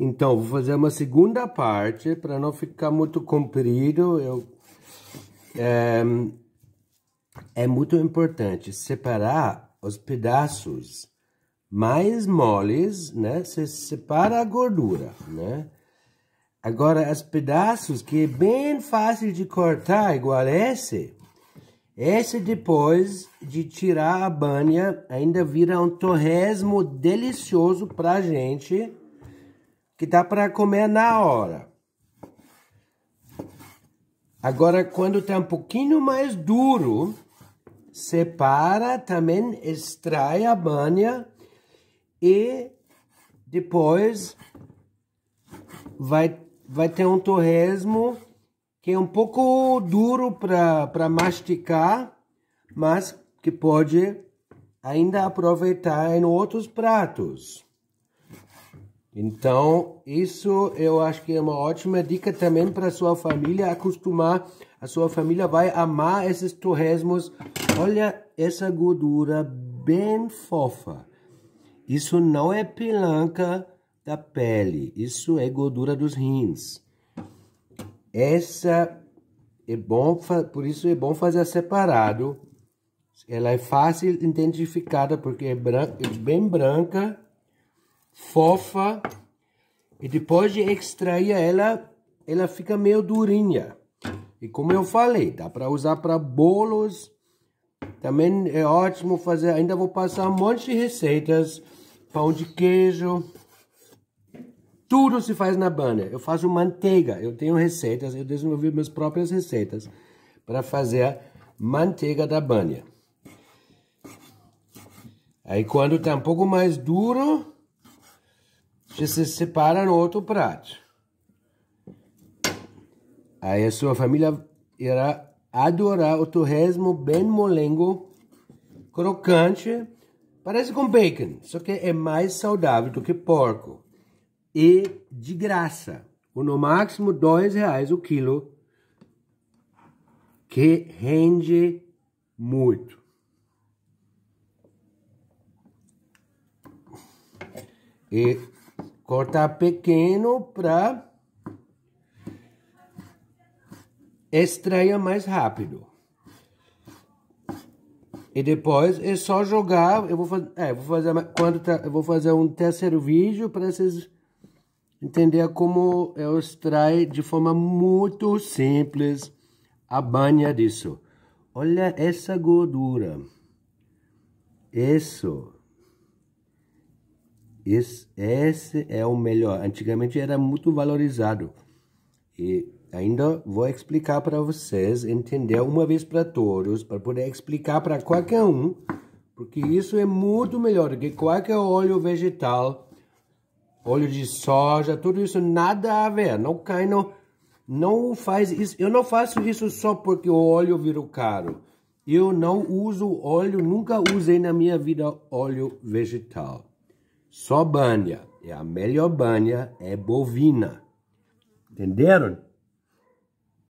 Então, vou fazer uma segunda parte, para não ficar muito comprido, eu... É, é muito importante separar os pedaços mais moles, né? Você separa a gordura, né? Agora, os pedaços que é bem fácil de cortar, igual esse, esse depois de tirar a banha, ainda vira um torresmo delicioso para a gente, que dá para comer na hora. Agora, quando está um pouquinho mais duro, separa também, extrai a banha e depois vai, vai ter um torresmo que é um pouco duro para mastigar, mas que pode ainda aproveitar em outros pratos. Então, isso eu acho que é uma ótima dica também para sua família acostumar. A sua família vai amar esses torresmos. Olha essa gordura bem fofa. Isso não é pelanca da pele, isso é gordura dos rins. Essa é bom, por isso é bom fazer separado. Ela é fácil identificada porque é, branca, é bem branca fofa, e depois de extrair ela, ela fica meio durinha. E como eu falei, dá para usar para bolos. Também é ótimo fazer. Ainda vou passar um monte de receitas. Pão de queijo. Tudo se faz na banha. Eu faço manteiga. Eu tenho receitas. Eu desenvolvi minhas próprias receitas para fazer manteiga da banha. Aí quando tá um pouco mais duro, você se separa no outro prato. Aí a sua família irá adorar o torresmo bem molengo, crocante, parece com bacon, só que é mais saudável do que porco. E de graça, no máximo dois reais o quilo, que rende muito. E cortar pequeno para extrair mais rápido. E depois é só jogar, eu vou fazer, é, vou fazer quando tá, eu vou fazer um terceiro vídeo para vocês entender como eu extraio de forma muito simples a banha disso. Olha essa gordura. Isso. Esse, esse é o melhor. Antigamente era muito valorizado. E ainda vou explicar para vocês, entender uma vez para todos, para poder explicar para qualquer um, porque isso é muito melhor do que qualquer óleo vegetal, óleo de soja, tudo isso nada a ver. Não cai no, não faz isso. Eu não faço isso só porque o óleo virou caro. Eu não uso óleo, nunca usei na minha vida óleo vegetal. Só banha E a banha é bovina. Entenderam?